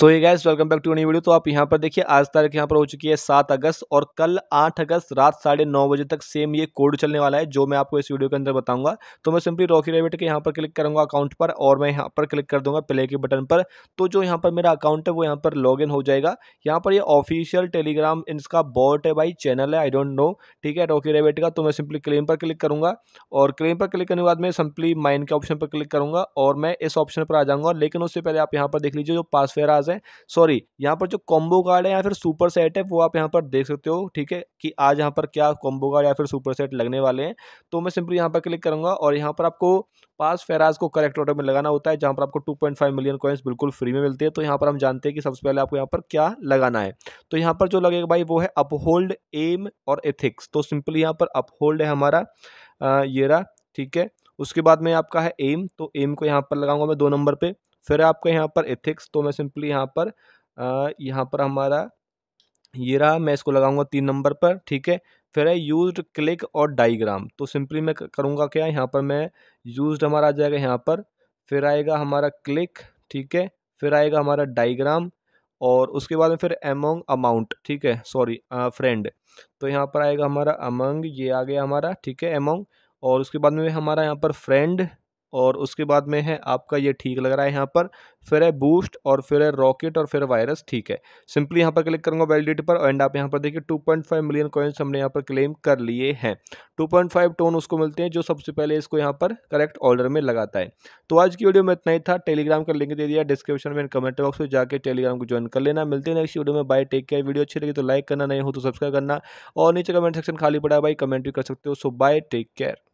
सो ये guys welcome back to नई video तो आप यहाँ पर देखिए आज तारीख यहाँ पर हो चुकी है सात अगस्त और कल आठ अगस्त रात साढ़े नौ बजे तक सेम ये कोड चलने वाला है जो मैं आपको इस वीडियो के अंदर बताऊंगा तो मैं सिंपली रॉकी रेबिट के यहाँ पर क्लिक करूंगा अकाउंट पर और मैं यहाँ पर क्लिक कर दूंगा प्ले के बटन पर तो जो यहाँ पर मेरा अकाउंट है वो यहाँ पर लॉग हो जाएगा यहाँ पर ये ऑफिशियल टेलीग्राम इसका बॉट है भाई चैनल है आई डोंट नो ठीक है रॉकी रेबिट का तो मैं सिंपली क्लेम पर क्लिक करूँगा और क्लेम पर क्लिक करने के बाद मैं सिंपली माइन के ऑप्शन पर क्लिक करूँगा और मैं इस ऑप्शन पर आ जाऊँगा लेकिन उससे पहले आप यहाँ पर देख लीजिए जो पासवेयर आज है सॉरी यहाँ पर जो कॉम्बो कार्ड है या फिर सुपर सेट है वो आप यहाँ पर देख सकते हो ठीक है कि आज यहाँ पर क्या कॉम्बो कार्ड या फिर सुपर सेट लगने वाले हैं तो मैं सिंपली यहाँ पर क्लिक करूँगा और यहाँ पर आपको पास फेराज को करेक्ट ऑर्डर में लगाना होता है जहाँ पर आपको टू मिलियन कॉइन्स बिल्कुल फ्री में मिलती है तो यहाँ पर हम जानते हैं कि सबसे पहले आपको यहाँ पर क्या लगाना है तो यहाँ पर जो लगेगा भाई वो है अपहोल्ड एम और एथिक्स तो सिंपली यहाँ पर अपहोल्ड है हमारा ये रहा ठीक है उसके बाद में आपका है एम तो एम को यहाँ पर लगाऊंगा मैं दो नंबर पे फिर आपका यहाँ पर एथिक्स तो मैं सिंपली यहाँ पर यहाँ पर हमारा ये रहा मैं इसको लगाऊंगा तीन नंबर पर ठीक है फिर है यूज क्लिक और डाइग्राम तो सिंपली मैं करूँगा क्या यहाँ पर मैं यूज हमारा आ जाएगा यहाँ पर फिर आएगा हमारा क्लिक ठीक है फिर आएगा हमारा डाइग्राम और उसके बाद में फिर एमोंग अमाउंट ठीक है सॉरी फ्रेंड तो यहाँ पर आएगा हमारा अमंग ये आ गया हमारा ठीक है एमोंग और उसके बाद में हमारा यहाँ पर फ्रेंड और उसके बाद में है आपका ये ठीक लग रहा है यहाँ पर फिर है बूस्ट और फिर है रॉकेट और फिर वायरस ठीक है सिंपली यहाँ पर क्लिक करूँगा वैलिडिटी पर एंड आप यहाँ पर देखिए 2.5 मिलियन कॉइन्स हमने यहाँ पर क्लेम कर लिए हैं 2.5 टोन उसको मिलते हैं जो सबसे पहले इसको यहाँ पर करेक्ट ऑर्डर में लगाता है तो आज की वीडियो में इतना ही था टेलीग्राम का लिंक दे दिया डिस्क्रिप्शन में कमेंट बॉक्स में जाकर टेलीग्राम को ज्वाइन कर लेना मिलते हैं नेक्स्ट वीडियो में बाय टेक केयर वीडियो अच्छी लगी तो लाइक करना नहीं हो तो सब्सक्राइब करना और नीचे कमेंट सेक्शन खाली पड़ा है भाई कमेंट भी कर सकते हो सो बाय टेक केयर